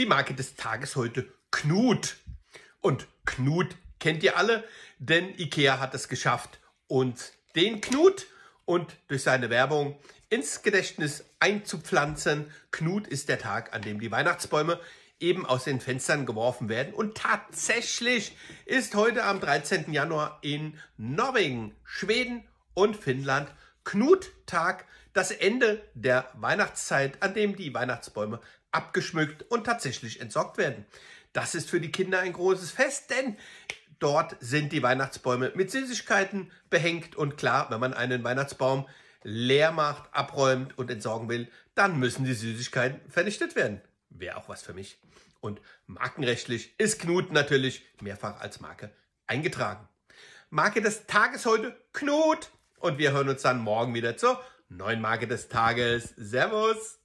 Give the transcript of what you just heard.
Die Marke des Tages heute Knut. Und Knut kennt ihr alle, denn Ikea hat es geschafft, uns den Knut und durch seine Werbung ins Gedächtnis einzupflanzen. Knut ist der Tag, an dem die Weihnachtsbäume eben aus den Fenstern geworfen werden. Und tatsächlich ist heute am 13. Januar in Norwegen, Schweden und Finnland Knuttag, das Ende der Weihnachtszeit, an dem die Weihnachtsbäume abgeschmückt und tatsächlich entsorgt werden. Das ist für die Kinder ein großes Fest, denn dort sind die Weihnachtsbäume mit Süßigkeiten behängt. Und klar, wenn man einen Weihnachtsbaum leer macht, abräumt und entsorgen will, dann müssen die Süßigkeiten vernichtet werden. Wäre auch was für mich. Und markenrechtlich ist Knut natürlich mehrfach als Marke eingetragen. Marke des Tages heute Knut. Und wir hören uns dann morgen wieder zur neuen Marke des Tages. Servus!